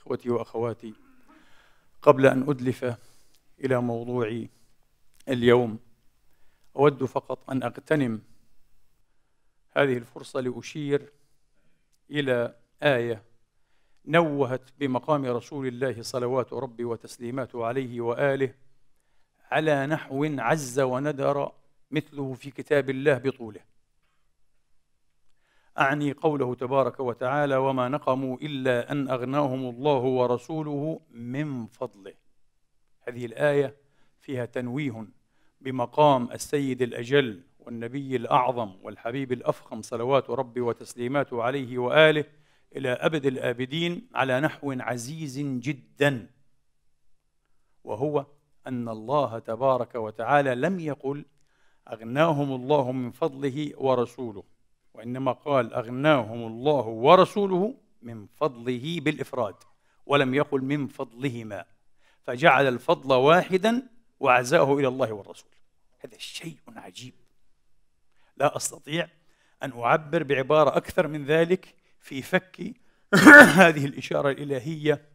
اخوتي واخواتي قبل ان ادلف الى موضوعي اليوم اود فقط ان اغتنم هذه الفرصه لاشير الى ايه نوهت بمقام رسول الله صلوات ربي وتسليماته عليه واله على نحو عز وندر مثله في كتاب الله بطوله أعني قوله تبارك وتعالى وما نقموا إلا أن أغناهم الله ورسوله من فضله هذه الآية فيها تنويه بمقام السيد الأجل والنبي الأعظم والحبيب الأفخم صلوات ربي وتسليماته عليه وآله إلى أبد الآبدين على نحو عزيز جدا وهو أن الله تبارك وتعالى لم يقل أغناهم الله من فضله ورسوله وإنما قال أغناهم الله ورسوله من فضله بالإفراد ولم يقل من فضلهما فجعل الفضل واحدا وعزاه إلى الله والرسول هذا شيء عجيب لا أستطيع أن أعبر بعبارة أكثر من ذلك في فك هذه الإشارة الإلهية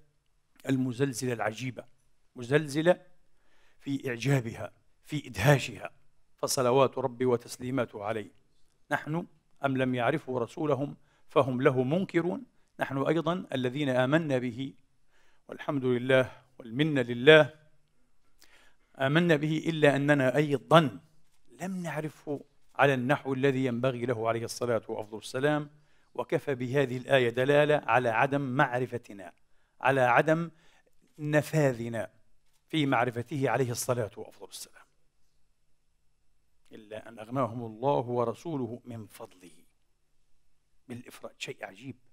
المزلزلة العجيبة مزلزلة في إعجابها في إدهاشها فصلوات ربي وتسليماته عليه نحن أم لم يعرفوا رسولهم فهم له منكرون نحن أيضا الذين آمنا به والحمد لله والمنة لله آمنا به إلا أننا أيضا لم نعرفه على النحو الذي ينبغي له عليه الصلاة وأفضل السلام وكفى بهذه الآية دلالة على عدم معرفتنا على عدم نفاذنا في معرفته عليه الصلاة وأفضل السلام إلا أن أغناهم الله ورسوله من فضله بالإفراد شيء عجيب